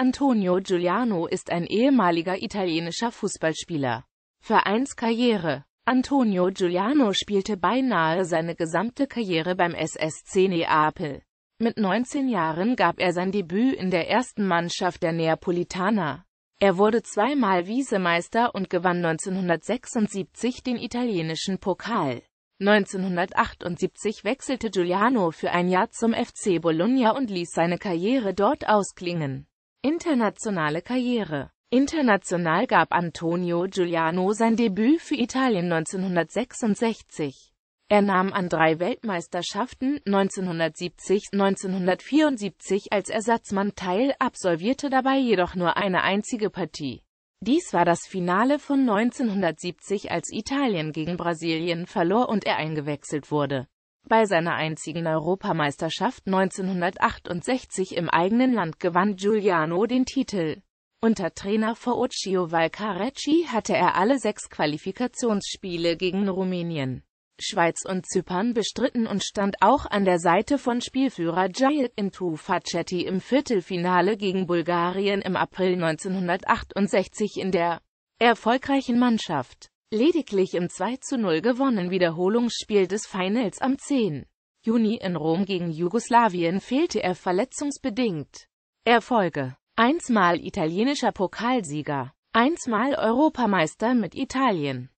Antonio Giuliano ist ein ehemaliger italienischer Fußballspieler. Vereinskarriere Antonio Giuliano spielte beinahe seine gesamte Karriere beim SSC Neapel. Mit 19 Jahren gab er sein Debüt in der ersten Mannschaft der Neapolitaner. Er wurde zweimal Wiesemeister und gewann 1976 den italienischen Pokal. 1978 wechselte Giuliano für ein Jahr zum FC Bologna und ließ seine Karriere dort ausklingen. Internationale Karriere International gab Antonio Giuliano sein Debüt für Italien 1966. Er nahm an drei Weltmeisterschaften 1970, 1974 als Ersatzmann teil, absolvierte dabei jedoch nur eine einzige Partie. Dies war das Finale von 1970, als Italien gegen Brasilien verlor und er eingewechselt wurde. Bei seiner einzigen Europameisterschaft 1968 im eigenen Land gewann Giuliano den Titel. Unter Trainer Fauccio Valcarecci hatte er alle sechs Qualifikationsspiele gegen Rumänien, Schweiz und Zypern bestritten und stand auch an der Seite von Spielführer Giles Intu Facetti im Viertelfinale gegen Bulgarien im April 1968 in der erfolgreichen Mannschaft. Lediglich im 2 zu 0 gewonnen Wiederholungsspiel des Finals am 10. Juni in Rom gegen Jugoslawien fehlte er verletzungsbedingt. Erfolge. Einsmal italienischer Pokalsieger, einsmal Europameister mit Italien.